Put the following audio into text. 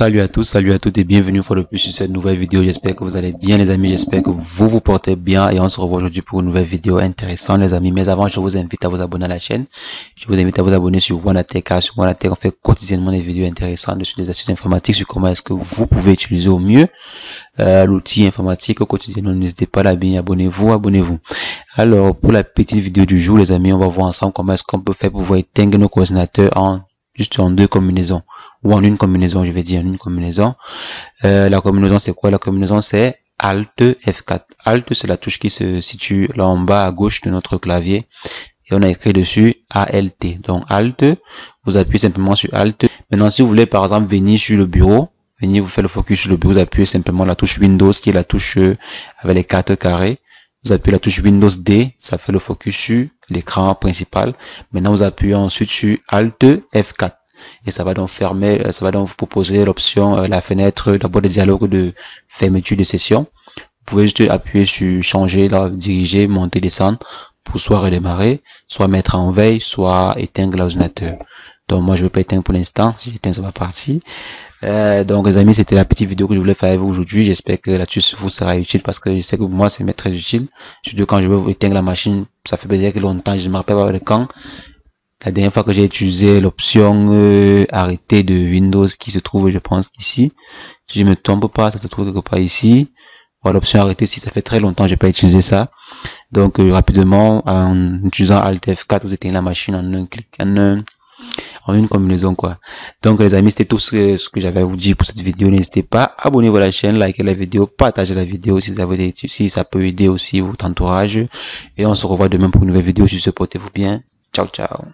Salut à tous, salut à toutes et bienvenue pour le plus sur cette nouvelle vidéo. J'espère que vous allez bien les amis, j'espère que vous vous portez bien et on se revoit aujourd'hui pour une nouvelle vidéo intéressante les amis. Mais avant, je vous invite à vous abonner à la chaîne. Je vous invite à vous abonner sur WanaTech car sur WanaTech on fait quotidiennement des vidéos intéressantes sur les astuces informatiques, sur comment est-ce que vous pouvez utiliser au mieux euh, l'outil informatique au quotidien. N'hésitez pas à bien abonnez-vous, abonnez-vous. Alors pour la petite vidéo du jour les amis, on va voir ensemble comment est-ce qu'on peut faire pour pouvoir éteindre nos ordinateurs en juste en deux combinaisons ou en une combinaison, je vais dire en une combinaison. Euh, la combinaison, c'est quoi La combinaison, c'est Alt F4. Alt, c'est la touche qui se situe là en bas à gauche de notre clavier. Et on a écrit dessus ALT. Donc Alt, vous appuyez simplement sur Alt. Maintenant, si vous voulez par exemple venir sur le bureau, venir vous faire le focus sur le bureau, vous appuyez simplement la touche Windows qui est la touche euh, avec les quatre carrés. Vous appuyez la touche Windows D, ça fait le focus sur l'écran principal. Maintenant, vous appuyez ensuite sur Alt F4 et ça va donc fermer, euh, ça va donc vous proposer l'option, euh, la fenêtre d'abord de dialogue de fermeture de session. Vous pouvez juste appuyer sur changer, là, diriger, monter, descendre pour soit redémarrer, soit mettre en veille, soit éteindre l'ordinateur. Donc moi je vais pas éteindre pour l'instant, si j'éteins ça va partir. Euh, donc les amis c'était la petite vidéo que je voulais faire avec vous aujourd'hui, j'espère que là-dessus vous sera utile parce que je sais que moi c'est très utile. Surtout quand je veux éteindre la machine, ça fait peut-être longtemps, je ne me rappelle pas de quand. La dernière fois que j'ai utilisé l'option euh, arrêter de Windows qui se trouve, je pense, ici. Si je me trompe pas, ça se trouve quelque part ici. Voilà, l'option arrêter, si ça fait très longtemps, j'ai pas utilisé ça. Donc, euh, rapidement, en utilisant Alt F4, vous éteignez la machine en un clic, en un, en une combinaison quoi donc les amis c'était tout ce, que j'avais à vous dire pour cette vidéo n'hésitez pas abonnez-vous à la chaîne likez la vidéo partager la vidéo si ça, vous aide, si ça peut aider aussi votre entourage et on se revoit demain pour une nouvelle vidéo Je vous portez-vous bien ciao ciao